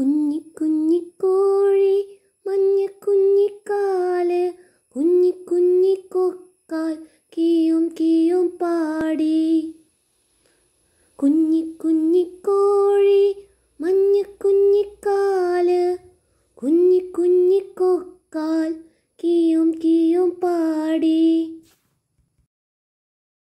കുഞ്ഞി കുഞ്ഞിക്കോഴി മഞ്ഞ കുഞ്ഞിക്കാല് കുഞ്ഞി കുഞ്ഞിക്കൊക്കാൽ കീയും കീയും പാടി കുഞ്ഞി കുഞ്ഞിക്കോഴി മഞ്ഞ കുഞ്ഞിക്കാല് കുഞ്ഞി കുഞ്ഞിക്കൊക്കാൽ കീയും കീയും പാടി